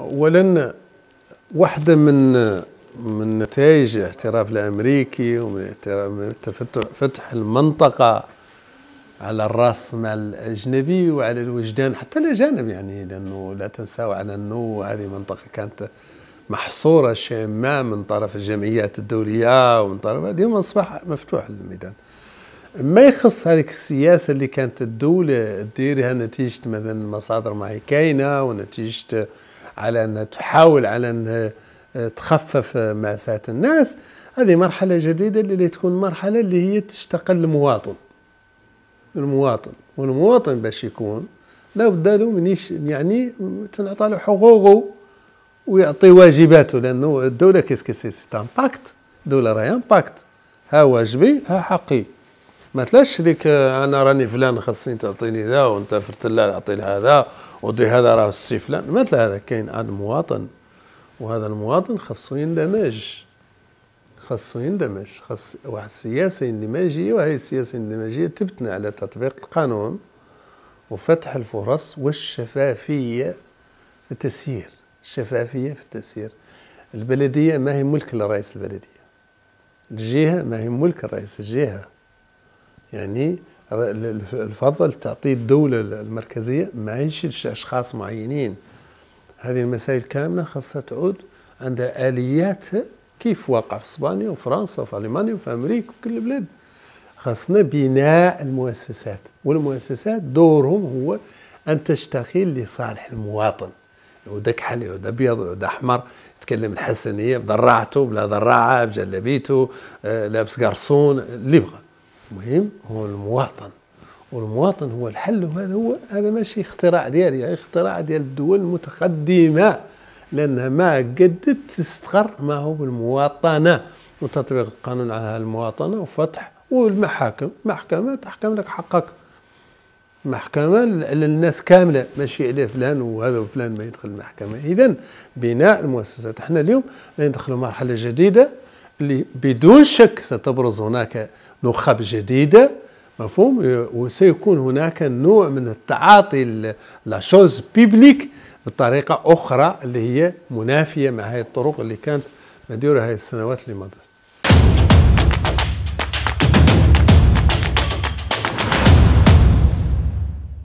اولا واحده من من نتائج الاعتراف الامريكي ومن فتح المنطقه على مال الاجنبي وعلى الوجدان حتى الاجانب يعني لانه لا تنساوا على انه هذه منطقه كانت محصوره شيء ما من طرف الجمعيات الدوليه ومن طرف اليوم اصبح مفتوح الميدان ما يخص هذيك السياسه اللي كانت الدوله تديرها نتيجه مثلا مصادر ما هي كاينه ونتيجه على أن تحاول على أن آه، تخفف مأساة الناس هذه مرحلة جديدة اللي تكون مرحلة اللي هي تشتقل المواطن المواطن والمواطن باش يكون بد له من يعني تنعطى له حقوقه ويعطي واجباته لانه الدوله كيسكي سي سي امباكت الدوله راهي امباكت ها واجبي ها حقي ما تلاش ذيك انا راني فلان خاصني تعطيني ذا وانت فرتلال اعطي هذا ودي هذا راه السي فلان مثل هذا كاين عاد مواطن وهذا المواطن خاصو يندمج خاصو يندمج خاص واحد السياسه اندماجيه وهي السياسه الاندماجيه تبتنى على تطبيق القانون وفتح الفرص والشفافيه في التسيير الشفافيه في التسيير البلديه ما هي ملك لرئيس البلديه الجهه ما هي ملك لرئيس الجهه يعني الفضل تعطيه الدولة المركزية ما يشيلش أشخاص معينين هذه المسائل كاملة خاصها تعود عندها آلياتها كيف واقع في اسبانيا وفرنسا وفي المانيا وفي امريكا وكل البلاد خاصنا بناء المؤسسات والمؤسسات دورهم هو ان تشتغل لصالح المواطن يعود كحل يعود ابيض يعود احمر يتكلم الحسنيه بضراعته بلا ضراعه بجلابيته آه، لابس قرصون اللي يبغى مهم هو المواطن والمواطن هو الحل وهذا هو هذا ماشي اختراع ديالي يعني اختراع ديال الدول المتقدمه لانها ما قدت تستقر ما هو المواطنه وتطبيق القانون على المواطنه وفتح والمحاكم محكمه تحكم لك حقك محكمه للناس كامله ماشي على فلان وهذا وفلان ما يدخل المحكمه اذا بناء المؤسسات احنا اليوم ندخلوا مرحله جديده اللي بدون شك ستبرز هناك نخب جديده مفهوم وسيكون هناك نوع من التعاطي لا شوز بيبليك بطريقه اخرى اللي هي منافيه مع هذه الطرق اللي كانت مديرة هذه السنوات اللي مضت